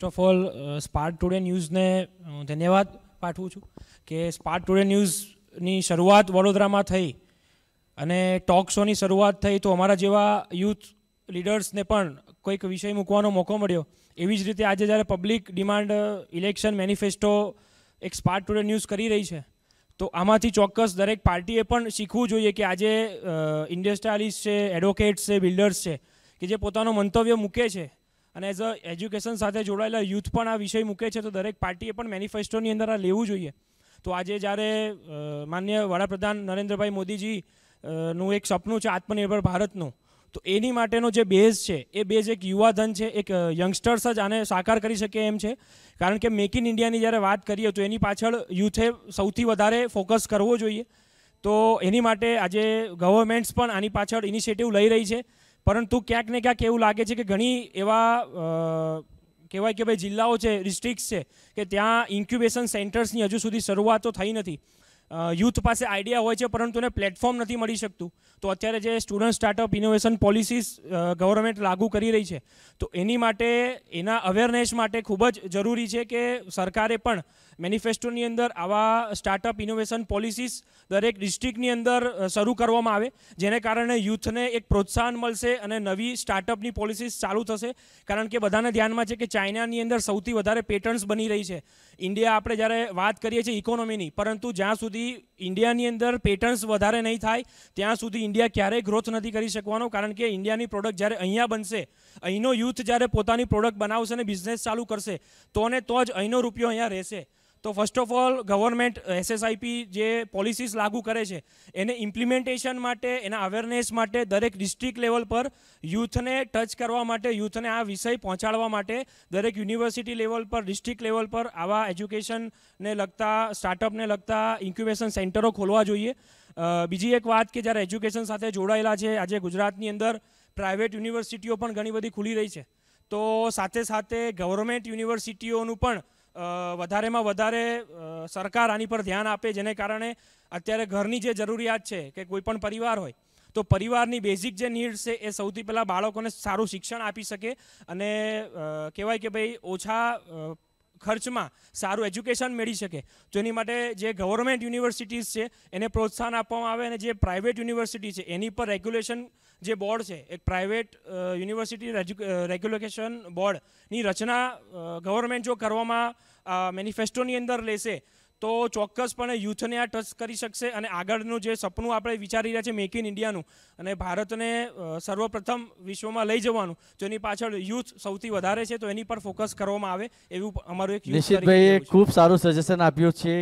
first of all sport today ન્યૂઝને ધન્યવાદ પાઠવું છું કે સ્પાર્ટ ટુડે ન્યૂઝની શરૂઆત વડોદરામાં થઈ અને ટોક શોની શરૂઆત થઈ તો અમારા જેવા યુથ લીડર્સને પણ કોઈક વિષય મૂકવાનો મોકો મળ્યો એવી જ રીતે આજે જ્યારે પબ્લિક ડિમાન્ડ ઇલેક્શન મેનિફેસ્ટો એક સ્પાર્ટ ટુડે ન્યૂઝ કરી રહી છે તો આમાંથી ચોક્કસ દરેક પાર્ટીએ પણ શીખવું જોઈએ કે આજે ઇન્ડસ્ટ્રીયાલિસ્ટ છે એડવોકેટ્સ છે બિલ્ડર્સ છે કે જે પોતાનો મંતવ્ય મૂકે છે અને એઝ અ એજ્યુકેશન સાથે જોડાયેલા યુથ પણ આ વિષય મૂકે છે તો દરેક પાર્ટીએ પણ મેનિફેસ્ટોની અંદર આ લેવું જોઈએ તો આજે જ્યારે માન્ય વડાપ્રધાન નરેન્દ્રભાઈ મોદીજી નું એક સપનું છે આત્મનિર્ભર ભારતનું તો એની માટેનો જે બેઝ છે એ બેઝ એક યુવાધન છે એક યંગસ્ટર્સ જ આને સાકાર કરી શકે એમ છે કારણ કે મેક ઇન ઇન્ડિયાની જ્યારે વાત કરીએ તો એની પાછળ યુથે સૌથી વધારે ફોકસ કરવો જોઈએ તો એની માટે આજે ગવર્મેન્ટ્સ પણ આની પાછળ ઇનિશિયેટિવ લઈ રહી છે પરંતુ ક્યાંક ને ક્યાંક એવું લાગે છે કે ઘણી એવા કહેવાય કે ભાઈ જિલ્લાઓ છે ડિસ્ટ્રિક્ટ્સ છે કે ત્યાં ઇન્ક્યુબેશન સેન્ટર્સની હજુ સુધી શરૂઆત તો થઈ નથી યુથ પાસે આઈડિયા હોય છે પરંતુ એને પ્લેટફોર્મ નથી મળી શકતું તો અત્યારે જે student startup innovation policies government લાગુ કરી રહી છે તો એની માટે એના અવેરનેસ માટે ખૂબ જ જરૂરી છે કે સરકારે પણ મેનિફેસ્ટોની અંદર આવા સ્ટાર્ટઅપ ઇનોવેશન પોલિસીસ દરેક ડિસ્ટ્રિક્ટની અંદર શરૂ કરવામાં આવે જેને કારણે યુથને એક પ્રોત્સાહન મળશે અને નવી સ્ટાર્ટઅપની પોલિસીસ ચાલુ થશે કારણ કે બધાને ધ્યાનમાં છે કે ચાઇનાની અંદર સૌથી વધારે પેટર્ન્સ બની રહી છે ઇન્ડિયા આપણે જ્યારે વાત કરીએ છીએ ઇકોનોમીની પરંતુ જ્યાં સુધી સુધી ઇન્ડિયાની અંદર પેટર્ન્સ વધારે નહીં થાય ત્યાં સુધી ઇન્ડિયા ક્યારેય ગ્રોથ નથી કરી શકવાનો કારણ કે ઇન્ડિયાની પ્રોડક્ટ જ્યારે અહીંયા બનશે અહીંનો યુથ જ્યારે પોતાની પ્રોડક્ટ બનાવશે અને બિઝનેસ ચાલુ કરશે તો ને તો જ અહીંનો રૂપિયો અહીંયા રહેશે તો first of all government SSIP જે પોલિસીસ લાગુ કરે છે એને ઇમ્પ્લિમેન્ટેશન માટે એના અવેરનેસ માટે દરેક ડિસ્ટ્રિક્ટ લેવલ પર યુથને ટચ કરવા માટે યુથને આ વિષય પહોંચાડવા માટે દરેક યુનિવર્સિટી લેવલ પર ડિસ્ટ્રિક્ટ લેવલ પર આવા એજ્યુકેશનને લગતા સ્ટાર્ટઅપને લગતા ઇન્ક્યુબેશન સેન્ટરો ખોલવા જોઈએ બીજી એક વાત કે જ્યારે એજ્યુકેશન સાથે જોડાયેલા છે આજે ગુજરાતની અંદર પ્રાઇવેટ યુનિવર્સિટીઓ પણ ઘણી બધી ખુલી રહી છે તો સાથે સાથે ગવર્મેન્ટ યુનિવર્સિટીઓનું પણ વધારેમાં વધારે સરકાર આની પર ધ્યાન આપે જેને કારણે અત્યારે ઘરની જે જરૂરિયાત છે કે કોઈ પણ પરિવાર હોય તો પરિવારની બેઝિક જે નીડ છે એ સૌથી પહેલાં બાળકોને સારું શિક્ષણ આપી શકે અને કહેવાય કે ભાઈ ઓછા ખર્ચમાં સારું એજ્યુકેશન મેળવી શકે તો એની માટે જે ગવર્મેન્ટ યુનિવર્સિટીઝ છે એને પ્રોત્સાહન આપવામાં આવે અને જે પ્રાઇવેટ યુનિવર્સિટી છે એની પર રેગ્યુલેશન જે બોર્ડ છે એક પ્રાઇવેટ યુનિવર્સિટી રેગ્યુલેશન બોર્ડની રચના ગવર્મેન્ટ જો કરવામાં મેનિફેસ્ટોની અંદર લેશે તો ચોક્કસપણે યુથને આ ટચ કરી શકશે અને આગળનું જે સપનું આપણે વિચારી રહ્યા છે મેક ઇન ઇન્ડિયાનું અને ભારતને સર્વપ્રથમ વિશ્વમાં લઈ જવાનું તો એની પાછળ યુથ સૌથી વધારે છે તો એની પર ફોકસ કરવામાં આવે એવું અમારું એક નિશ્ચિતભાઈએ ખૂબ સારું સજેશન આપ્યું છે